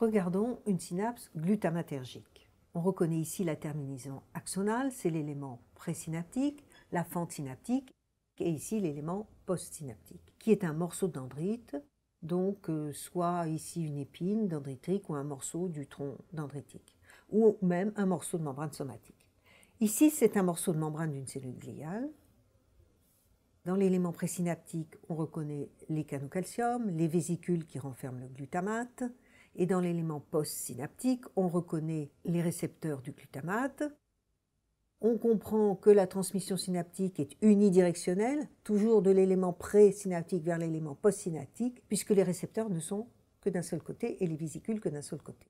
Regardons une synapse glutamatergique. On reconnaît ici la terminaison axonale, c'est l'élément présynaptique, la fente synaptique et ici l'élément postsynaptique, qui est un morceau de dendrite, donc euh, soit ici une épine dendritique ou un morceau du tronc dendritique, ou même un morceau de membrane somatique. Ici, c'est un morceau de membrane d'une cellule gliale. Dans l'élément présynaptique, on reconnaît les canaux calcium, les vésicules qui renferment le glutamate, et dans l'élément postsynaptique, on reconnaît les récepteurs du glutamate. On comprend que la transmission synaptique est unidirectionnelle, toujours de l'élément présynaptique vers l'élément postsynaptique, puisque les récepteurs ne sont que d'un seul côté et les vésicules que d'un seul côté.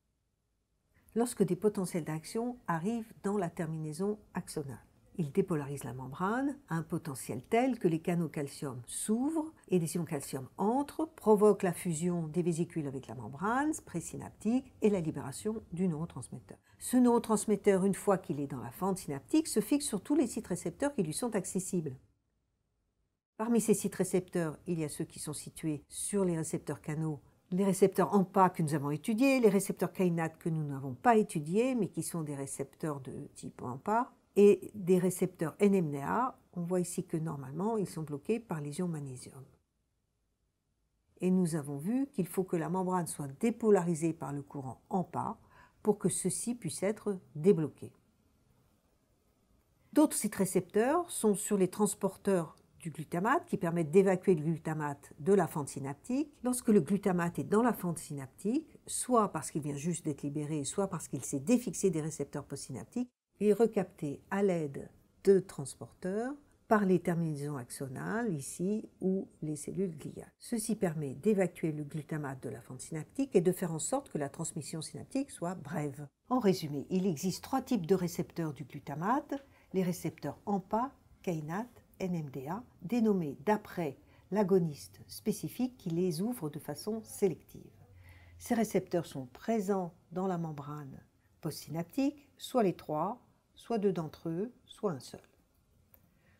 Lorsque des potentiels d'action arrivent dans la terminaison axonale, ils dépolarisent la membrane à un potentiel tel que les canaux calcium s'ouvrent et les ions calcium entrent, provoquent la fusion des vésicules avec la membrane présynaptique et la libération du neurotransmetteur. Ce neurotransmetteur, une fois qu'il est dans la fente synaptique, se fixe sur tous les sites récepteurs qui lui sont accessibles. Parmi ces sites récepteurs, il y a ceux qui sont situés sur les récepteurs canaux les récepteurs AMPA que nous avons étudiés, les récepteurs kainat que nous n'avons pas étudiés, mais qui sont des récepteurs de type AMPA, et des récepteurs NMDA. On voit ici que normalement, ils sont bloqués par les ions magnésium et nous avons vu qu'il faut que la membrane soit dépolarisée par le courant en pas pour que ceci puisse être débloqué. D'autres sites récepteurs sont sur les transporteurs du glutamate qui permettent d'évacuer le glutamate de la fente synaptique. Lorsque le glutamate est dans la fente synaptique, soit parce qu'il vient juste d'être libéré, soit parce qu'il s'est défixé des récepteurs postsynaptiques, il est recapté à l'aide de transporteurs par les terminaisons axonales, ici, ou les cellules gliales. Ceci permet d'évacuer le glutamate de la fente synaptique et de faire en sorte que la transmission synaptique soit brève. En résumé, il existe trois types de récepteurs du glutamate, les récepteurs AMPA, kainate, NMDA, dénommés d'après l'agoniste spécifique qui les ouvre de façon sélective. Ces récepteurs sont présents dans la membrane postsynaptique, soit les trois, soit deux d'entre eux, soit un seul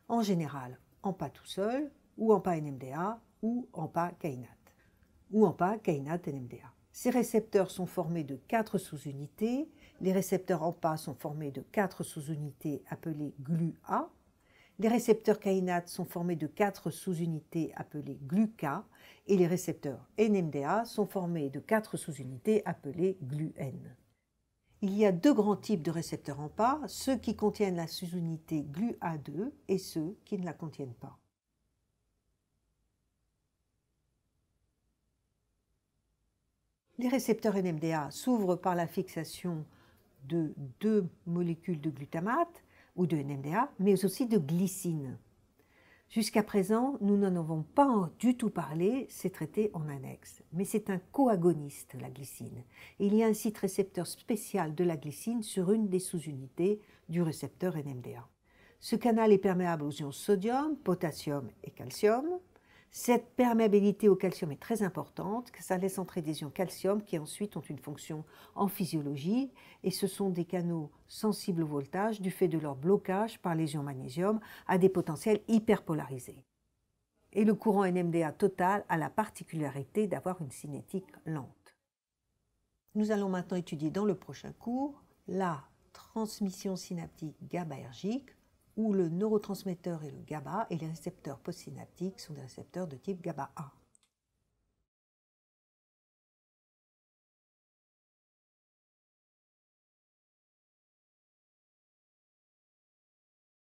en général en pas tout seul, ou en pas NMDA, ou en pas kainat, ou en pas kainat NMDA. Ces récepteurs sont formés de quatre sous-unités. Les récepteurs en pas sont formés de quatre sous-unités appelées GLUA. Les récepteurs kainat sont formés de quatre sous-unités appelées GLU-K. Et les récepteurs NMDA sont formés de quatre sous-unités appelées GLUN. Il y a deux grands types de récepteurs en pas, ceux qui contiennent la sous-unité GLUA2 et ceux qui ne la contiennent pas. Les récepteurs NMDA s'ouvrent par la fixation de deux molécules de glutamate ou de NMDA, mais aussi de glycine. Jusqu'à présent, nous n'en avons pas du tout parlé, c'est traité en annexe. Mais c'est un coagoniste, la glycine. Il y a un site récepteur spécial de la glycine sur une des sous-unités du récepteur NMDA. Ce canal est perméable aux ions sodium, potassium et calcium. Cette perméabilité au calcium est très importante, ça laisse entrer des ions calcium qui ensuite ont une fonction en physiologie et ce sont des canaux sensibles au voltage du fait de leur blocage par les ions magnésium à des potentiels hyperpolarisés. Et le courant NMDA total a la particularité d'avoir une cinétique lente. Nous allons maintenant étudier dans le prochain cours la transmission synaptique GABAergique où le neurotransmetteur est le GABA et les récepteurs postsynaptiques sont des récepteurs de type GABA 1